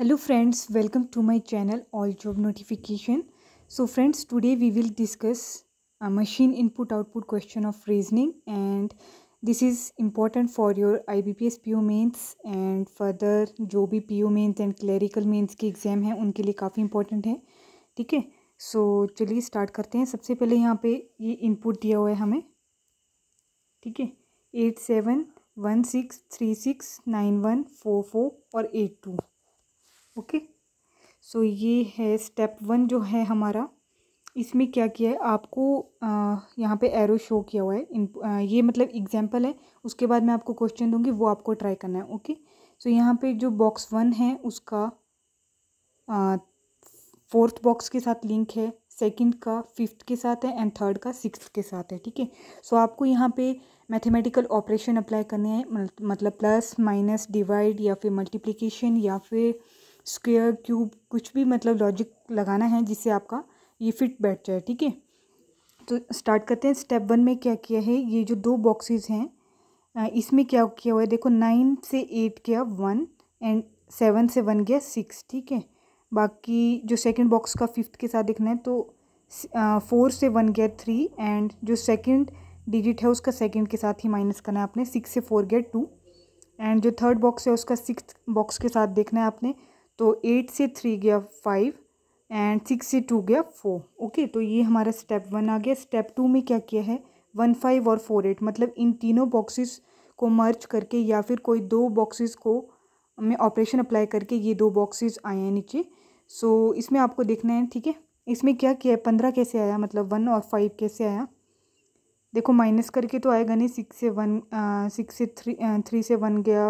hello friends welcome to my channel all job notification so friends today we will discuss machine input output question of reasoning and this is important for your IBPS PO mains and further जो भी PO mains and clerical mains के exam हैं उनके लिए काफ़ी important है ठीक है सो चलिए स्टार्ट करते हैं सबसे पहले यहाँ पर ये इनपुट दिया हुआ है हमें ठीक है eight seven one six three six nine one four four और एट टू ओके सो ये है स्टेप वन जो है हमारा इसमें क्या किया है आपको यहाँ पे एरो शो किया हुआ है इन ये मतलब एग्जांपल है उसके बाद मैं आपको क्वेश्चन दूंगी वो आपको ट्राई करना है ओके सो so, यहाँ पे जो बॉक्स वन है उसका आ, फोर्थ बॉक्स के साथ लिंक है सेकंड का फिफ्थ के साथ है एंड थर्ड का सिक्स के साथ है ठीक है सो आपको यहाँ पे मैथमेटिकल ऑपरेशन अप्लाई करने हैं मतलब प्लस माइनस डिवाइड या फिर मल्टीप्लीकेशन या फिर स्क्वेयर क्यूब कुछ भी मतलब लॉजिक लगाना है जिससे आपका ये फिट बैठ जाए ठीक है तो स्टार्ट करते हैं स्टेप वन में क्या किया है ये जो दो बॉक्सेस हैं इसमें क्या किया हुआ है देखो नाइन से एट किया वन एंड सेवन से वन गया सिक्स ठीक है बाकी जो सेकंड बॉक्स का फिफ्थ के साथ देखना है तो फोर से वन गया थ्री एंड जो सेकंड डिजिट है उसका सेकंड के साथ ही माइनस करना है आपने सिक्स से फोर गया टू एंड जो थर्ड बॉक्स है उसका सिक्स बॉक्स के साथ देखना है आपने तो एट से थ्री गया फाइव एंड सिक्स से टू गया फोर ओके तो ये हमारा स्टेप वन आ गया स्टेप टू में क्या किया है वन फाइव और फोर एट मतलब इन तीनों बॉक्सेस को मर्ज करके या फिर कोई दो बॉक्सेस को में ऑपरेशन अप्लाई करके ये दो बॉक्सेस आए हैं नीचे सो so, इसमें आपको देखना है ठीक है इसमें क्या किया है पंद्रह कैसे आया मतलब वन और फाइव कैसे आया देखो माइनस करके तो आएगा नहीं सिक्स से वन सिक्स से थ्री थ्री से वन गया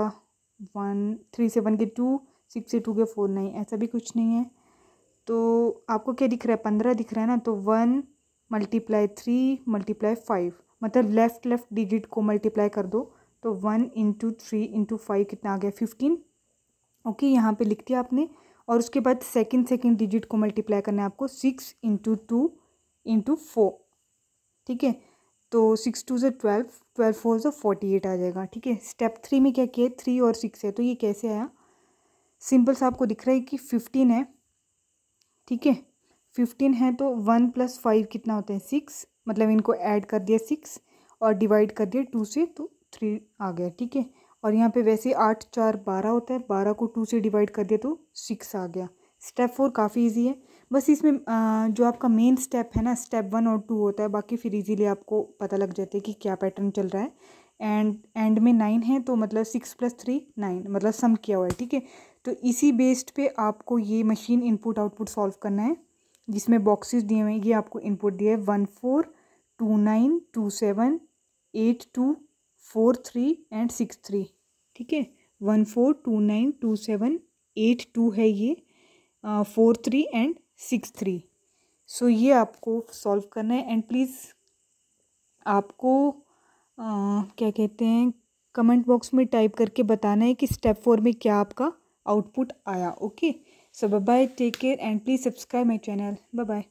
वन थ्री से वन गया टू सिक्स टू के फोर नाइन ऐसा भी कुछ नहीं है तो आपको क्या दिख रहा है पंद्रह दिख रहा है ना तो one multiply three multiply five मतलब लेफ़्ट लेफ़्ट डिजिट को मल्टीप्लाई कर दो तो one into three into five कितना आ गया फिफ्टीन ओके यहाँ पे लिख दिया आपने और उसके बाद सेकंड सेकंड डिजिट को मल्टीप्लाई करना है आपको six into two into four ठीक है तो सिक्स टू से ट्वेल्व ट्वेल्व फोर से फोर्टी एट आ जाएगा ठीक है स्टेप थ्री में क्या किया थ्री और सिक्स है तो ये कैसे आया सिंपल्स आपको दिख रहा है कि फिफ्टीन है ठीक है फिफ्टीन है तो वन प्लस फाइव कितना होता है सिक्स मतलब इनको ऐड कर दिया सिक्स और डिवाइड कर दिया टू से तो थ्री आ गया ठीक है और यहाँ पे वैसे आठ चार बारह होता है बारह को टू से डिवाइड कर दिया तो सिक्स आ गया स्टेप फोर काफ़ी इजी है बस इसमें जो आपका मेन स्टेप है ना स्टेप वन और टू होता है बाकी फिर इजीली आपको पता लग जाता है कि क्या पैटर्न चल रहा है एंड एंड में नाइन है तो मतलब सिक्स प्लस थ्री नाइन मतलब सम किया हुआ है ठीक है तो इसी बेस्ड पे आपको ये मशीन इनपुट आउटपुट सॉल्व करना है जिसमें बॉक्सेस दिए हुए ये आपको इनपुट दिया है one four two nine two seven eight two four three and six three ठीक है one four two nine two seven eight two है ये four three and six three so ये आपको सॉल्व करना है एंड प्लीज़ आपको आ, क्या कहते हैं कमेंट बॉक्स में टाइप करके बताना है कि स्टेप फोर में क्या आपका आउटपुट आया okay so bye bye take care and please subscribe my channel bye bye